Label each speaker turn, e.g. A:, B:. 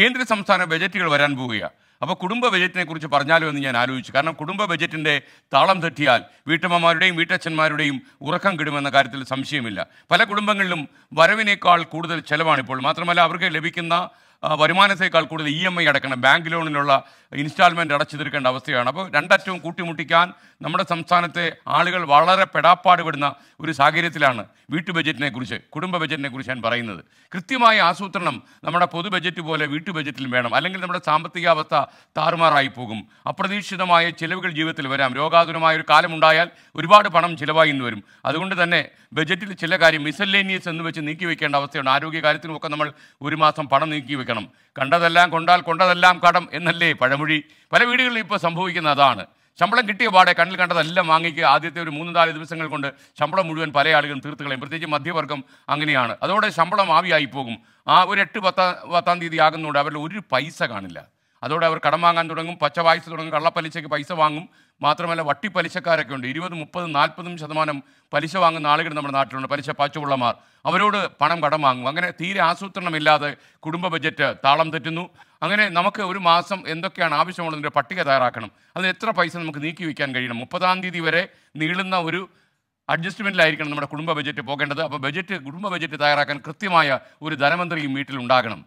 A: കേന്ദ്ര സംസ്ഥാന ബജറ്റുകൾ വരാൻ പോവുകയാണ് അപ്പോൾ കുടുംബ ബജറ്റിനെ കുറിച്ച് പറഞ്ഞാലോ എന്ന് ഞാൻ ആലോചിച്ചു കാരണം കുടുംബ ബജറ്റിൻ്റെ താളം തെറ്റിയാൽ വീട്ടമ്മമാരുടെയും വീട്ടച്ഛന്മാരുടെയും ഉറക്കം കിടുമെന്ന കാര്യത്തിൽ സംശയമില്ല പല കുടുംബങ്ങളിലും വരവിനേക്കാൾ കൂടുതൽ ചിലവാണിപ്പോൾ മാത്രമല്ല അവർക്ക് ലഭിക്കുന്ന വരുമാനത്തേക്കാൾ കൂടുതൽ ഇ എം ഐ അടക്കണം ബാങ്ക് ലോണിലുള്ള ഇൻസ്റ്റാൾമെൻറ്റ് അടച്ചു തീർക്കേണ്ട അവസ്ഥയാണ് അപ്പോൾ രണ്ടറ്റവും കൂട്ടിമുട്ടിക്കാൻ നമ്മുടെ സംസ്ഥാനത്തെ ആളുകൾ വളരെ പെടാപ്പാടുപെടുന്ന ഒരു സാഹചര്യത്തിലാണ് വീട്ടു ബജറ്റിനെ കുറിച്ച് കുടുംബ ബജറ്റിനെ കുറിച്ച് ഞാൻ പറയുന്നത് കൃത്യമായ ആസൂത്രണം നമ്മുടെ പൊതു ബജറ്റ് പോലെ വീട്ടു ബജറ്റിലും വേണം അല്ലെങ്കിൽ നമ്മുടെ സാമ്പത്തികാവസ്ഥ താറുമാറായി പോകും അപ്രതീക്ഷിതമായ ചിലവുകൾ ജീവിതത്തിൽ വരാം രോഗാതുരമായ ഒരു കാലമുണ്ടായാൽ ഒരുപാട് പണം ചിലവായി എന്ന് വരും അതുകൊണ്ട് തന്നെ ബജറ്റിൽ ചില കാര്യം മിസല്ലേനിയസ് എന്ന് വെച്ച് നീക്കി വെക്കേണ്ട അവസ്ഥയാണ് ആരോഗ്യ കാര്യത്തിനുമൊക്കെ നമ്മൾ ഒരു മാസം പണം നീക്കി വെക്കണം കണ്ടതെല്ലാം കൊണ്ടാൽ കൊണ്ടതെല്ലാം കടം എന്നല്ലേ പഴം തമിഴി പല വീടുകളിലും ഇപ്പോൾ സംഭവിക്കുന്ന അതാണ് ശമ്പളം കിട്ടിയ പാടെ കണ്ണിൽ കണ്ടതെല്ലാം വാങ്ങിക്കുക ആദ്യത്തെ ഒരു മൂന്ന് നാല് ദിവസങ്ങൾ കൊണ്ട് ശമ്പളം മുഴുവൻ പല ആളുകളും തീർത്ത് കളയും പ്രത്യേകിച്ച് മധ്യവർഗം അങ്ങനെയാണ് അതോടെ ശമ്പളം ആവിയായി പോകും ആ ഒരു എട്ട് പത്താം പത്താം തീയതി ആകുന്നതുകൊണ്ട് അവരുടെ ഒരു പൈസ കാണില്ല അതോടെ അവർ കടം വാങ്ങാൻ തുടങ്ങും പച്ചവായ്പ തുടങ്ങും കള്ളപ്പലിശയ്ക്ക് പൈസ വാങ്ങും മാത്രമല്ല വട്ടി പലിശക്കാരൊക്കെ ഉണ്ട് ഇരുപത് മുപ്പത് നാൽപ്പതും ശതമാനം പലിശ വാങ്ങുന്ന ആളുകൾ നമ്മുടെ നാട്ടിലുണ്ട് പലിശ പാച്ചുപിള്ളമാർ അവരോട് പണം കടം വാങ്ങും അങ്ങനെ തീരെ ആസൂത്രണമില്ലാതെ കുടുംബ ബജറ്റ് താളം തെറ്റുന്നു അങ്ങനെ നമുക്ക് ഒരു മാസം എന്തൊക്കെയാണ് ആവശ്യമുള്ളതിൻ്റെ പട്ടിക തയ്യാറാക്കണം അതിന് എത്ര പൈസ നമുക്ക് നീക്കി വയ്ക്കാൻ കഴിയണം മുപ്പതാം തീയതി വരെ നീളുന്ന ഒരു അഡ്ജസ്റ്റ്മെൻറ്റിലായിരിക്കണം നമ്മുടെ കുടുംബ ബജറ്റ് പോകേണ്ടത് അപ്പോൾ ബജറ്റ് കുടുംബ ബജറ്റ് തയ്യാറാക്കാൻ കൃത്യമായ ഒരു ധനമന്ത്രിയും വീട്ടിലുണ്ടാകണം